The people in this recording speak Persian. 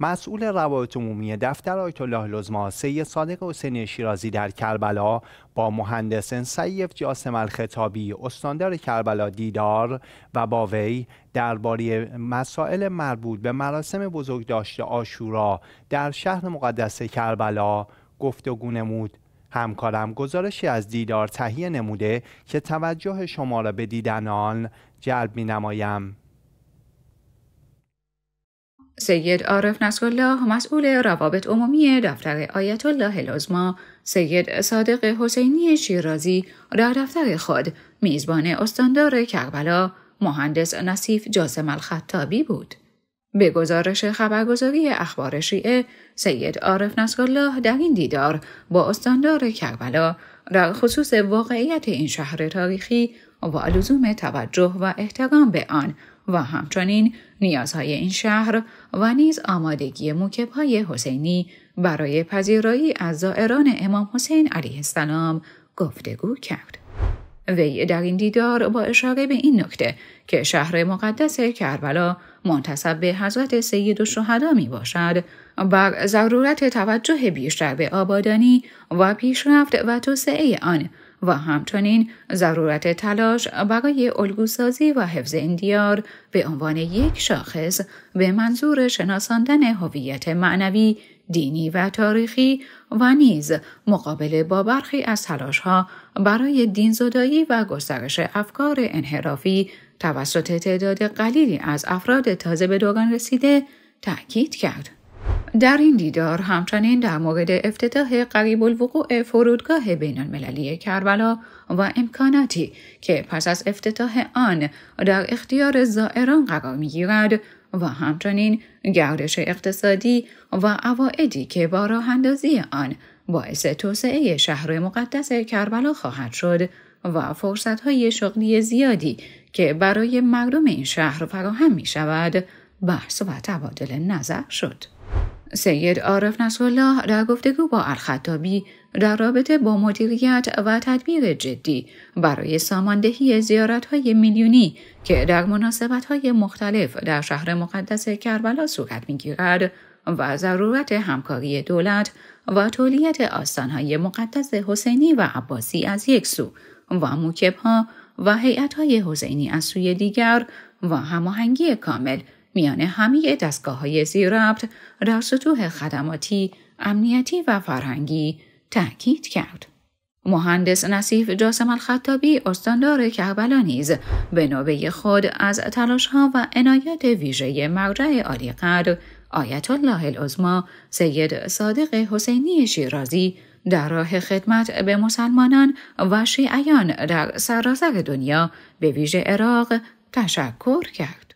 مسئول روابط عمومی دفتر آیت الله لزما صادق حسین شیرازی در کربلا با مهندس سیف جاسم الخطابی استاندار کربلا دیدار و با وی درباره مسائل مربوط به مراسم بزرگداشت آشورا در شهر مقدس کربلا گفتگو نمود همکارم گزارشی از دیدار تهیه نموده که توجه شما را به دیدن آن جلب می نمایم. سید عارف نصرالله مسئول روابط عمومی دفتر آیت الله العظما سید صادق حسینی شیرازی در دفتر خود میزبان استاندار کربلا مهندس نصیف جاسم الخطابی بود به گزارش خبرگزاری اخبار شیعه سید عارف نصرالله در این دیدار با استاندار کربلا در خصوص واقعیت این شهر تاریخی و لزوم توجه و احترام به آن و همچنین نیازهای این شهر و نیز آمادگی موکبهای حسینی برای پذیرایی از زائران امام حسین علیه السلام گفتگو کرد. وی در این دیدار با اشاره به این نکته که شهر مقدس کربلا منتصب به حضرت سید و شهدا می باشد بر ضرورت توجه بیشتر به آبادانی و پیشرفت و توسعه آن و همچنین ضرورت تلاش برای الگوسازی و حفظ اندیار به عنوان یک شاخص به منظور شناساندن هویت معنوی دینی و تاریخی و نیز مقابله با برخی از ها برای دینزدایی و گسترش افکار انحرافی توسط تعداد قلیلی از افراد تازه به دوگان رسیده تأکید کرد. در این دیدار همچنین در مورد افتتاح قریب الوقوع فرودگاه بین المللی کربلا و امکاناتی که پس از افتتاح آن در اختیار زائران قرار میگیرد و همچنین گردش اقتصادی و عوائدی که با راه اندازی آن باعث توسعه شهر مقدس کربلا خواهد شد و فرصت های شغلی زیادی که برای مردم این شهر فراهم می شود بحث و تبادل نظر شد. سید عارف نصرالله در گفتگو با الخطابی در رابطه با مدیریت و تدبیر جدی برای ساماندهی های میلیونی که در های مختلف در شهر مقدس کربلا صورت میگیرد و ضرورت همکاری دولت و تولیت آستانهای مقدس حسینی و عباسی از یک سو و ها و های حسینی از سوی دیگر و هماهنگی کامل میان همه دستگاه های ربط در سطوح خدماتی، امنیتی و فرهنگی تأکید کرد. مهندس نصیف جاسم الخطابی استاندار کربلا نیز به نوبه خود از تلاش ها و عنایت ویژه مرجع عالی قدر آیت الله العظما سید صادق حسینی شیرازی در راه خدمت به مسلمانان و شیعیان در سراسر دنیا به ویژه عراق تشکر کرد.